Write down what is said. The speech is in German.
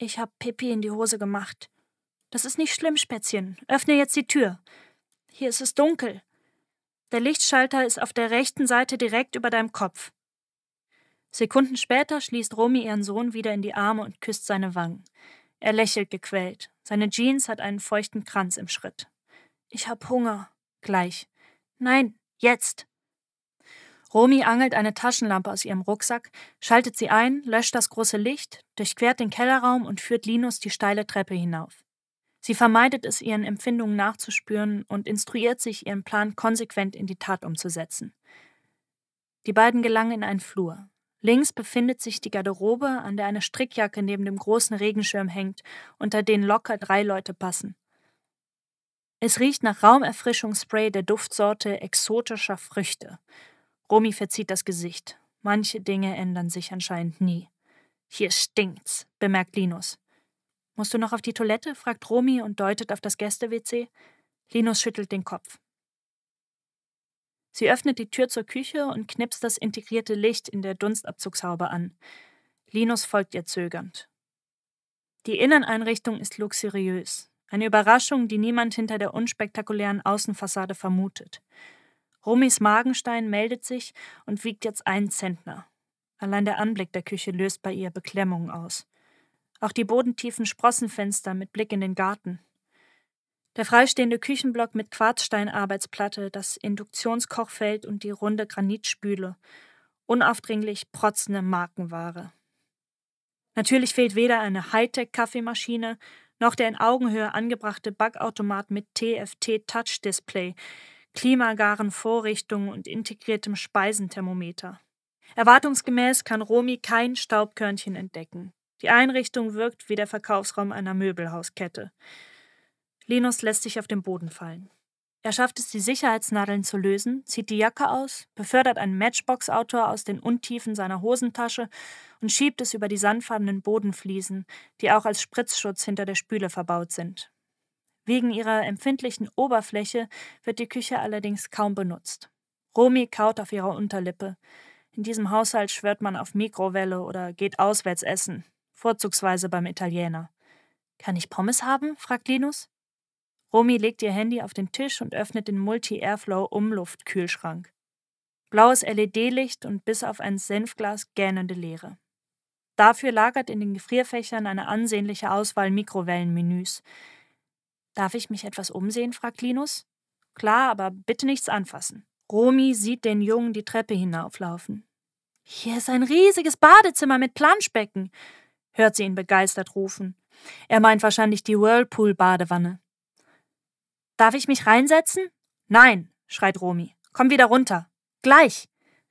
Ich hab Pipi in die Hose gemacht. Das ist nicht schlimm, Spätzchen. Öffne jetzt die Tür. Hier ist es dunkel. Der Lichtschalter ist auf der rechten Seite direkt über deinem Kopf. Sekunden später schließt Romy ihren Sohn wieder in die Arme und küsst seine Wangen. Er lächelt gequält. Seine Jeans hat einen feuchten Kranz im Schritt. Ich hab Hunger. Gleich. Nein, jetzt. Romy angelt eine Taschenlampe aus ihrem Rucksack, schaltet sie ein, löscht das große Licht, durchquert den Kellerraum und führt Linus die steile Treppe hinauf. Sie vermeidet es, ihren Empfindungen nachzuspüren und instruiert sich, ihren Plan konsequent in die Tat umzusetzen. Die beiden gelangen in einen Flur. Links befindet sich die Garderobe, an der eine Strickjacke neben dem großen Regenschirm hängt, unter den locker drei Leute passen. Es riecht nach Raumerfrischungsspray der Duftsorte exotischer Früchte. Romy verzieht das Gesicht. Manche Dinge ändern sich anscheinend nie. Hier stinkt's, bemerkt Linus. Musst du noch auf die Toilette? fragt Romy und deutet auf das Gäste-WC. Linus schüttelt den Kopf. Sie öffnet die Tür zur Küche und knipst das integrierte Licht in der Dunstabzugshaube an. Linus folgt ihr zögernd. Die Inneneinrichtung ist luxuriös. Eine Überraschung, die niemand hinter der unspektakulären Außenfassade vermutet. Romis Magenstein meldet sich und wiegt jetzt einen Zentner. Allein der Anblick der Küche löst bei ihr Beklemmungen aus. Auch die bodentiefen Sprossenfenster mit Blick in den Garten. Der freistehende Küchenblock mit Quarzsteinarbeitsplatte, das Induktionskochfeld und die runde Granitspüle. Unaufdringlich protzende Markenware. Natürlich fehlt weder eine Hightech-Kaffeemaschine noch der in Augenhöhe angebrachte Backautomat mit TFT-Touch-Display, klimagaren Vorrichtungen und integriertem Speisenthermometer. Erwartungsgemäß kann Romy kein Staubkörnchen entdecken. Die Einrichtung wirkt wie der Verkaufsraum einer Möbelhauskette. Linus lässt sich auf den Boden fallen. Er schafft es, die Sicherheitsnadeln zu lösen, zieht die Jacke aus, befördert einen Matchbox-Autor aus den Untiefen seiner Hosentasche und schiebt es über die sandfarbenen Bodenfliesen, die auch als Spritzschutz hinter der Spüle verbaut sind. Wegen ihrer empfindlichen Oberfläche wird die Küche allerdings kaum benutzt. Romy kaut auf ihrer Unterlippe. In diesem Haushalt schwört man auf Mikrowelle oder geht auswärts essen, vorzugsweise beim Italiener. Kann ich Pommes haben? fragt Linus. Romy legt ihr Handy auf den Tisch und öffnet den Multi-Airflow-Umluftkühlschrank. Blaues LED-Licht und bis auf ein Senfglas gähnende Leere. Dafür lagert in den Gefrierfächern eine ansehnliche Auswahl Mikrowellenmenüs. Darf ich mich etwas umsehen? fragt Linus. Klar, aber bitte nichts anfassen. Romy sieht den Jungen die Treppe hinauflaufen. Hier ist ein riesiges Badezimmer mit Planschbecken, hört sie ihn begeistert rufen. Er meint wahrscheinlich die Whirlpool-Badewanne. Darf ich mich reinsetzen? Nein, schreit Romy. Komm wieder runter. Gleich.